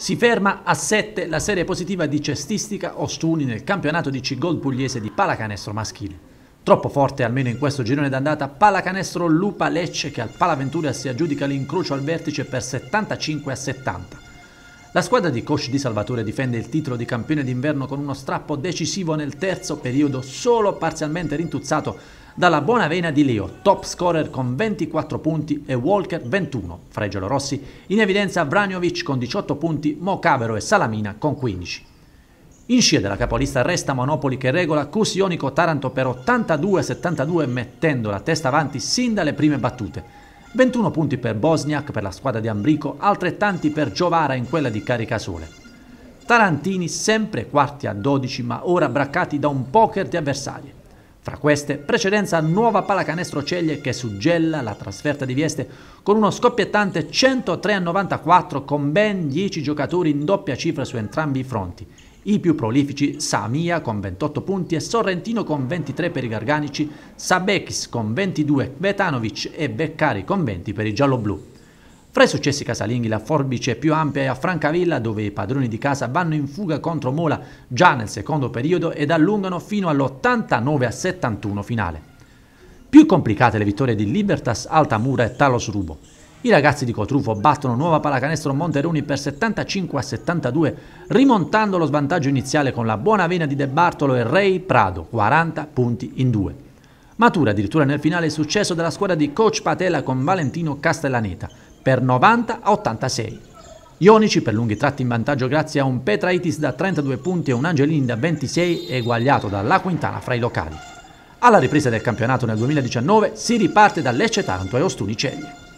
Si ferma a 7 la serie positiva di cestistica Ostuni nel campionato di C-Gold pugliese di pallacanestro maschile. Troppo forte almeno in questo girone d'andata pallacanestro Lupa Lecce che al Palaventura si aggiudica l'incrocio al vertice per 75 a 70. La squadra di coach Di Salvatore difende il titolo di campione d'inverno con uno strappo decisivo nel terzo periodo solo parzialmente rintuzzato dalla buona vena di Leo, top scorer con 24 punti e Walker 21. Fra i giallorossi, in evidenza Vranovic con 18 punti, Mocavero e Salamina con 15. In scia della capolista resta Monopoli che regola Cusionico Taranto per 82-72 mettendo la testa avanti sin dalle prime battute. 21 punti per Bosniak per la squadra di Ambrico, altrettanti per Giovara in quella di Caricasole. Tarantini sempre quarti a 12 ma ora braccati da un poker di avversarie. Fra queste, precedenza nuova pallacanestro Ceglie che suggella la trasferta di Vieste con uno scoppiettante 103 a 94 con ben 10 giocatori in doppia cifra su entrambi i fronti. I più prolifici Samia con 28 punti e Sorrentino con 23 per i garganici, Sabekis con 22, Betanovic e Beccari con 20 per i gialloblu. Fra i successi casalinghi la forbice più ampia è a Francavilla dove i padroni di casa vanno in fuga contro Mola già nel secondo periodo ed allungano fino all'89 71 finale. Più complicate le vittorie di Libertas, Altamura e Talos Rubo. I ragazzi di Cotrufo battono Nuova Palacanestro Monteroni per 75 a 72, rimontando lo svantaggio iniziale con la buona vena di De Bartolo e Rey Prado, 40 punti in due. Matura addirittura nel finale il successo della squadra di coach Patella con Valentino Castellaneta, per 90 a 86. Ionici per lunghi tratti in vantaggio grazie a un Petraitis da 32 punti e un Angelini da 26 eguagliato dalla Quintana fra i locali. Alla ripresa del campionato nel 2019 si riparte da Lecce Taranto e Ostuni Ceglie.